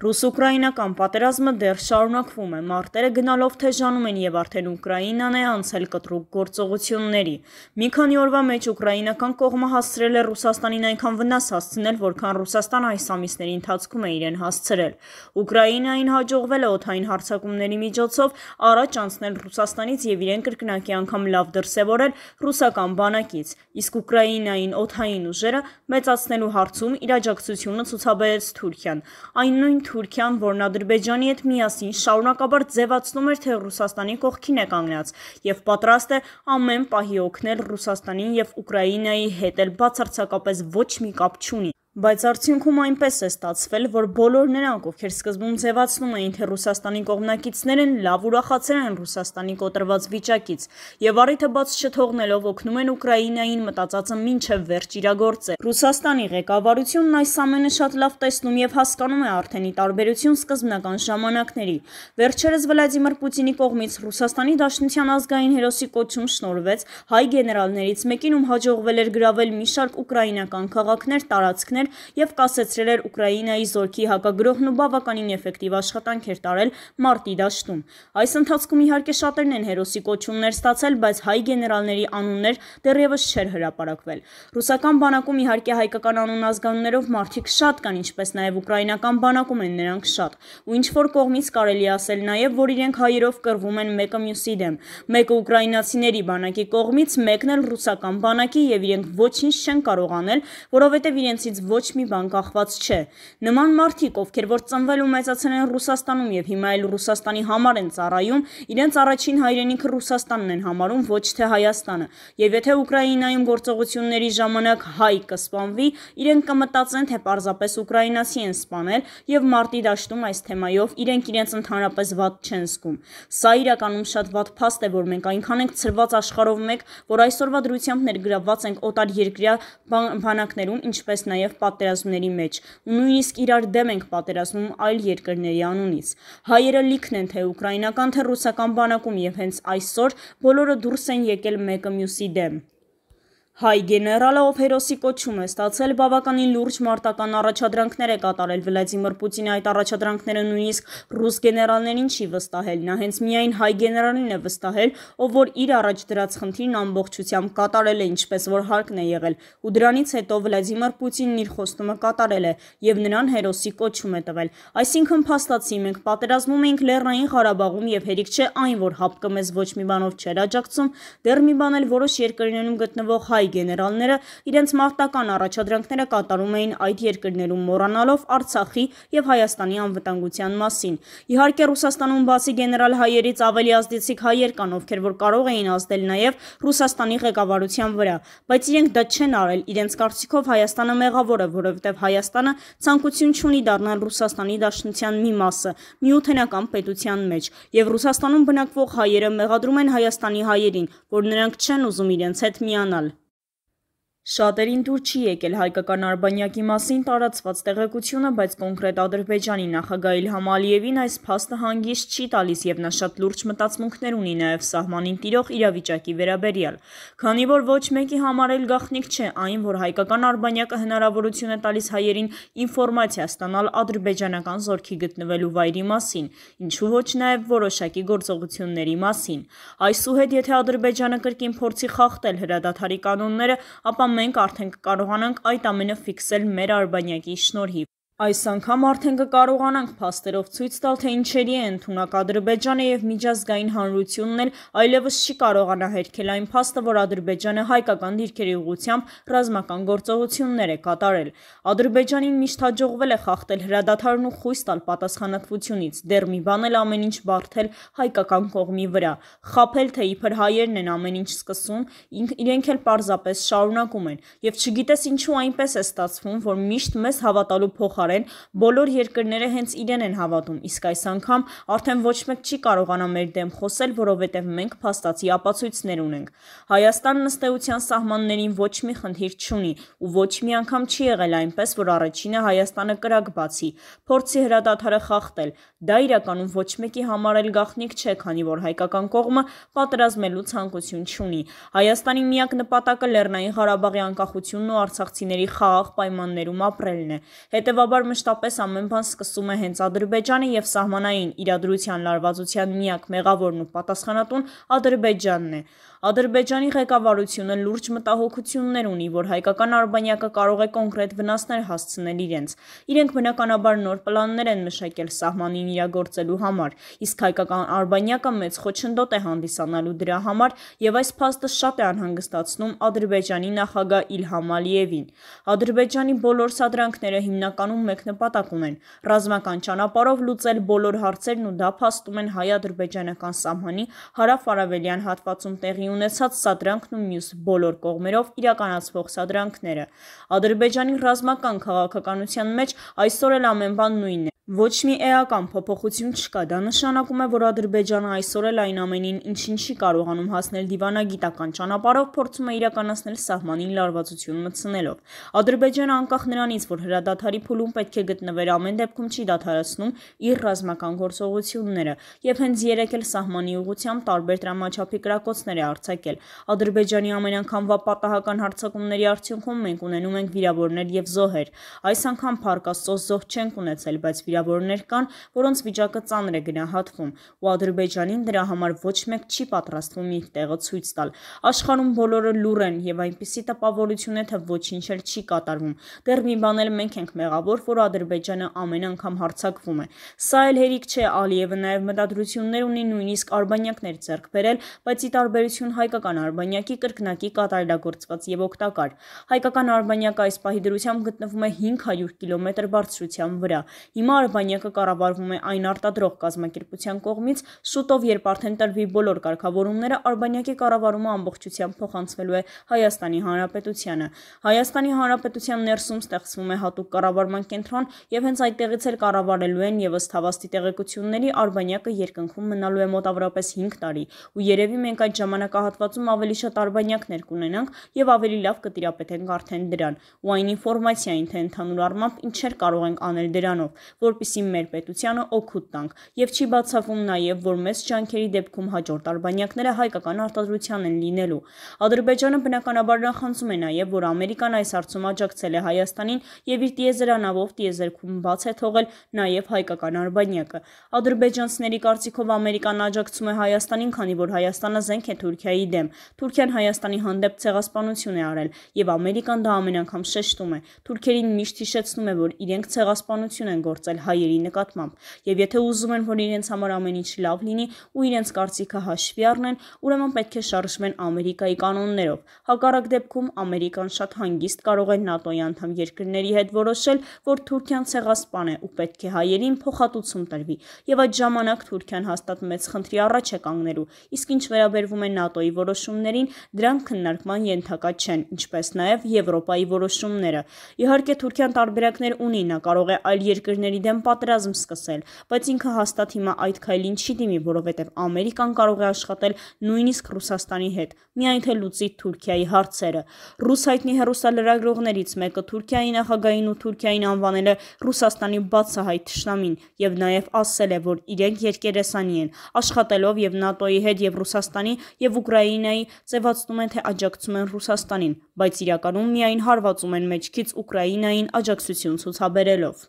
Ռուս-ուկրաինական պատերազմը դեռ շարունակվում է։ Մարտերը գնալով թեժանում են եւ արդեն Ուկրաինան է անցել կտրուկ գործողությունների։ Մի քանի օրվա մեջ ուկրաինական կողմը հասցրել է Ռուսաստանին այնքան վնաս հասցնել, որքան Ռուսաստանը այս ամիսների ընթացքում է իրեն հասցրել։ Ուկրաինային հաջողվել է օթային հարձակումների միջոցով առաջ անցնել Ռուսաստանից եւ իրեն կրկնակի անգամ լավ դրսեւորել ռուսական բանակից, իսկ Ուկրաինային օթային ուժերը մեծացնելու հարցում իրաջակցությունը ցուցաբերեց Թուրքիան։ Այն նույն Թուրքիան, որն Ադրբեջանի հետ միասին շարունակաբար ձևացնում էր, թե Ռուսաստանի կողքին է կանգնած եւ պատրաստ է ամեն պահի օգնել Ռուսաստանին եւ Ուկրաինայի հետ, էլ բացարձակապես ոչ մի կապ չունի։ Բայց արդյունքում այնպես է ստացվել, որ բոլոր նրանք, ովքեր սկզբում ձևացնում էին, թե Ռուսաստանի կողմնակիցներ են, լավ ուրախացել են Ռուսաստանի կոտրված վիճակից եւ առիթը բաց չթողնելով օգնում են Ուկրաինային մտածածը մինչեւ վերջ իրագործել։ Ռուսաստանի ղեկավարությունն այս ամենը շատ լավ տեսնում եւ հասկանում է արդեն ի տարբերություն սկզբնական ժամանակների։ Վերջերս Վլադիմիր Պուտինի կողմից Ռուսաստանի Դաշնության ազգային հերոսի կոչում շնորհվեց հայ գեներալներից մեկին, ում հաջողվել էր գravel մի շարք ուկրաինական քաղաքներ, տարածքներ էր եւ կասեցրել էր Ուկրաինայի զորքի հակագրողն ու բավականին էֆեկտիվ աշխատանք էր տարել մարտի դաշտում։ Այս ընթացքում իհարկե շատերն են հերոսի կոչումներ ստացել, բայց հայ գեներալների անուններ դեռևս չէր հրապարակվել։ Ռուսական բանակում իհարկե հայկական անունազգանուններով մարդիկ շատ կան, ինչպես նաեւ ուկրաինական բանակում են նրանք շատ։ Ու ինչ որ կողմից կարելի ասել նաեւ, որ իրենք հայերով կռվում են մեկը մյուսի դեմ։ Մեկը ուկրաինացիների բանակի կողմից, մեկն էլ ռուսական բանակի եւ իրենք ոչինչ չեն կարող անել, որովհետեւ իրենցից ոչ մի բան կախված չէ։ Նման մարդիկ, ովքեր որ ծնվել ու մեծացել են Ռուսաստանում եւ հիմա էլ Ռուսաստանի համար են ծառայում, իրենց առաջին հայրենիքը Ռուսաստանն են համարում, ոչ թե Հայաստանը։ Եվ եթե Ուկրաինայում գործողությունների ժամանակ հայ կսպանվի, իրենք կմտածեն, թե պարզապես ուկրաինացի են սպանել եւ մարտի դաշտում այս թեմայով իրենք իրենց ընդհանրապես ված չեն զգում։ Սա իրականում շատ ված փաստ է, որ մենք այնքան ենք ծրված աշխարհով մեկ, որ այսօրվա դրությամբ ներգրավված ենք օտար երկրյա բանակներում, ինչպես նաեւ պատերազմների մեջ ու նույնիսկ իրար դեմ ենք պատերազմում այլ երկրների անունից։ Հայերը լիքն են թե ուկրաինական, թե ռուսական բանակում եւ հենց այսօր բոլորը դուրս են եկել մեկը մյուսի դեմ։ Հայ գեներալը, ով հերոսի կոչում է ստացել, բավականին լուրջ մարտական առաջադրանքներ է կատարել Վլադիմիր Պուտինի այդ առաջադրանքները նույնիսկ ռուս գեներալներին չի վստահել։ Նա հենց միայն հայ գեներալին է վստահել, ով որ իր առաջ դրած խնդիրն ամբողջությամբ կատարել է, ինչպես որ հարկն է եղել։ Ու դրանից հետո Վլադիմիր Պուտինն իր խոստումը կատարել է եւ նրան հերոսի կոչում է տվել։ Այսինքն փաստացի մենք պատերազմում էինք Լեռնային Ղարաբաղում եւ հերիք չէ այն, որ հապկը մեզ ոչ մի բանով չէր աջակցում, դեռ մի բան էլ որոշ երկրներում գտնվող հայ ՀՀ-ի գեներալները իրենց մարտական առաջադրանքները կատարում էին այդ երկրներում մոռանալով Արցախի եւ Հայաստանի անվտանգության մասին։ Իհարկե Ռուսաստանում բացի գեներալ հայերից ավելի ազդեցիկ հայեր կան, ովքեր որ կարող էին ազդել նաեւ Ռուսաստանի ղեկավարության վրա, բայց իրենք դա չեն արել։ Իրենց կարծիքով Հայաստանը մեղավոր է, որովհետեւ Հայաստանը ցանկություն չունի դառնալ Ռուսաստանի Դաշնության մի մասը՝ միութենական պետության մեջ, եւ Ռուսաստանում բնակվող հայերը մեղադրում են Հայաստանի հայերին, որ նրանք չեն ուզում իրենց հետ միանալ։ Շատերին դուր չի եկել հայկական արբանյակի մասին տարածված տեղեկությունը, բայց կոնկրետ Ադրբեջանի նախագահ Իլհամ Ալիևին այս փաստը հանգիստ չի տալիս եւ նա շատ լուրջ մտածմունքներ ունի նաեւ սահմանին տիրող իրավիճակի վերաբերյալ։ Քանի որ ոչ մեկի համար էլ գաղտնիք չէ այն, որ հայկական արբանյակը հնարավորություն է տալիս հայերին ինֆորմացիա ստանալ ադրբեջանական զորքի գտնվելու վայրի մասին, ինչու ոչ նաեւ որոշակի գործողությունների մասին։ Այսուհետ, եթե Ադրբեջանը կրկին փորձի խախտել հրադադարի կանոնները, ապա մենք արդեն կկարողանանք այդ ամենը ֆիքսել մեր արբանյակի շնորհիվ։ Այս անգամ արդեն կկարողանանք փաստերով ցույց տալ, թե ինչերի է ընդունակ Ադրբեջանը եւ միջազգային հանրությունն էլ այլևս չի կարողանա հերքել այն փաստը, որ Ադրբեջանը հայկական դիրքերի ուղությամբ ռազմական գործողություններ է կատարել։ Ադրբեջանին միշտ հաջողվել է խախտել հրադադարն ու խույս տալ պատասխանատվությունից, դեռ մի բան էլ ամեն ինչ բարթել հայկական կողմի վրա, խափել թե իբր հայերն են ամեն ինչ սկսում, իրենք էլ պարզապես շարունակում են եւ չգիտես ինչու այնպես է ստացվում, որ միշտ մեզ հավատալու փոխարեն տարեն բոլոր երկրները հենց իրեն են հավատում, իսկ այս անգամ արդեն ոչ մեկ չի կարողանա մեր դեմ խոսել, որովհետև մենք փաստացի ապացույցներ ունենք։ Հայաստանն ըստ էության սահմաններին ոչ մի խնդիր չունի ու ոչ մի անգամ չի եղել այնպես, որ առաջինը Հայաստանը կրակ բացի, փորձի հրադադարը խախտել։ Դա իրականում ոչ մեկի համար էլ գաղտնիք չէ, քանի որ հայկական կողմը պատրաստելու ցանկություն չունի։ Հայաստանի միակ նպատակը Լեռնային Ղարաբաղի անկախությունն ու արցախցիների խաղաղ պայմաններում ապրելն է։ Հետևաբար որ մշտապես ամեն բան սկսում է հենց Ադրբեջանը եւ սահմանային իրադրության լարվածության միակ մեղավորն ու պատասխանատուն Ադրբեջանն է։ Ադրբեջանի ղեկավարությունը լուրջ մտահոգություններ ունի, որ հայկական արբանյակը կարող է կոնկրետ վնասներ հասցնել իրենց։ Իրենք բնականաբար նոր պլաններ են մշակել սահմանին իրագործելու համար, իսկ հայկական արբանյակը մեծ խոչընդոտ է հանդիսանալու դրա համար եւ այս փաստը շատ է անհանգստացնում Ադրբեջանի նախագահ Իլհամ Ալիևին։ Ադրբեջանի բոլոր սադրանքները հիմնականում մեկ նպատակ ունեն՝ ռազմական ճանապարհով լուծել բոլոր հարցերն ու դա փաստում են հայ-ադրբեջանական սահմանի հարավ-արևելյան հատվածում տեղի ունեցած սադրանքն ու մյուս բոլոր կողմերով իրականացվող սադրանքները։ Ադրբեջանի ռազմական քաղաքականության մեջ այսօր էլ ամեն բան նույնն Ոչ մի էական փոփոխություն չկա։ Դա նշանակում է, որ Ադրբեջանը այսօր էլ այն ամենին, ինչին չի կարողանում հասնել դիվանագիտական ճանապարհով, փորձում է իրականացնել սահմանին լարվածություն մտցնելով։ Ադրբեջանը անկախ նրանից, որ հրադադարի փուլում պետք է գտնվեր, ամեն դեպքում չի դադարեցնում իր ռազմական գործողությունները, եւ հենց երեք էլ սահմանի ուղությամբ տարբեր դրամաչափի կրակոցներ է արձակել։ Ադրբեջանի ամենանգամվա պատահական հարձակումների արդյունքում մենք ունենում ենք վիրավորներ եւ զոհեր։ Այս անգամ Փարքաստոս զոհ չենք ունեցել, բայց վիրա վիրավորներ կան, որոնց վիճակը ծանր է գնահատվում, ու Ադրբեջանին դրա համար ոչ մեկ չի պատրաստվում իր տեղը ցույց տալ։ Աշխարհում բոլորը լուր են եւ այնպիսի տպավորություն է, թե ոչինչ էլ չի կատարվում։ Դեռ մի բան էլ մենք ենք մեղավոր, որ Ադրբեջանը ամեն անգամ հարցակվում է։ Սա էլ հերիք չէ, Ալիևը նաեւ մտադրություններ ունի նույնիսկ արբանյակներ ձեռք բերել, բայց ի տարբերություն հայկական արբանյակի կրկնակի կատարելագործված եւ օգտակար։ Հայկական արբանյակը այս պահի դրությամբ գտնվում է 500 կիլոմետր բարձրության վրա։ Հիմա արբանյակը կառավարվում է այն արտադրող կազմակերպության կողմից, շուտով երբ արդեն տրվի բոլոր կարգավորումները, արբանյակի կառավարումը ամբողջությամբ փոխանցվելու է Հայաստանի Հանրապետությանը։ Հայաստանի Հանրապետության ներսում ստեղծվում է հատուկ կառավարման կենտրոն եւ հենց այդտեղից էլ կառավարելու են եւ ըստ հավաստի տեղեկությունների արբանյակը երկնքում մնալու է մոտավորապես 5 տարի ու երևի մենք այդ ժամանակահատվածում ավելի շատ արբանյակներ կունենանք եւ ավելի լավ կտիրապետենք արդեն դրան ու այն ինֆորմացիային թե ընդհանուր առմամբ ինչեր կարող ենք անել դրանով որ որպիսի մեր պետությանը օգուտ տանք, եւ չի բացավում նաեւ, որ մեծ ջանքերի դեպքում հաջորդ արբանյակները հայկական արտադրության են լինելու։ Ադրբեջանը բնականաբար նախանձում է նաեւ, որ Ամերիկան այս հարցում աջակցել է Հայաստանին եւ իր տիեզերանավով տիեզերքում բաց է թողել նաեւ հայկական արբանյակը։ Ադրբեջանցիների կարծիքով Ամերիկան աջակցում է Հայաստանին, քանի որ Հայաստանը զենք է Թուրքիայի դեմ։ Թուրքիան Հայաստանի հանդեպ ցեղասպանություն է արել եւ Ամերիկան դա ամեն անգամ շեշտում է։ Թուրքերին միշտ հիշեցնում է, որ իրենք ցեղասպանություն են գործել ունենալ հայերի նկատմամբ։ Եվ եթե ուզում են, որ իրենց համար ամեն ինչ լավ լինի ու իրենց կարծիքը հաշվի առնեն, ուրեմն պետք է շարժվեն Ամերիկայի կանոններով։ Հակառակ դեպքում Ամերիկան շատ հանգիստ կարող է ՆԱՏՕ-ի անդամ երկրների հետ որոշել, որ Թուրքիան ցեղասպան է ու պետք է հայերին փոխհատուցում տրվի։ Եվ այդ ժամանակ Թուրքիան հաստատ մեծ խնդրի առաջ է կանգնելու։ Իսկ ինչ վերաբերվում է ՆԱՏՕ-ի որոշումներին, դրանք քննարկման ենթակա չեն, ինչպես նաև Եվրոպայի որոշումները։ Իհարկե Թուրքիան տարբերակներ ունի, նա կարող է այլ երկրների դեմ իրեն պատերազմ սկսել, բայց ինքը հաստատ հիմա այդ քայլին չի դիմի, որովհետև Ամերիկան կարող է աշխատել նույնիսկ Ռուսաստանի հետ, միայն թե լուծի Թուրքիայի հարցերը։ Ռուս հայտնի հերոսալրագրողներից մեկը Թուրքիայի նախագահին ու Թուրքիային անվանել է Ռուսաստանի բացահայտ ճշնամին եւ նաեւ ասել է, որ իրենք երկերեսանի են, աշխատելով եւ ՆԱՏՕ-ի հետ եւ Ռուսաստանի եւ Ուկրաինայի ծեվածնում են թե աջակցում են Ռուսաստանին, բայց իրականում միայն հարվածում են մեջքից Ուկրաինային աջակցություն ցուցաբերելով։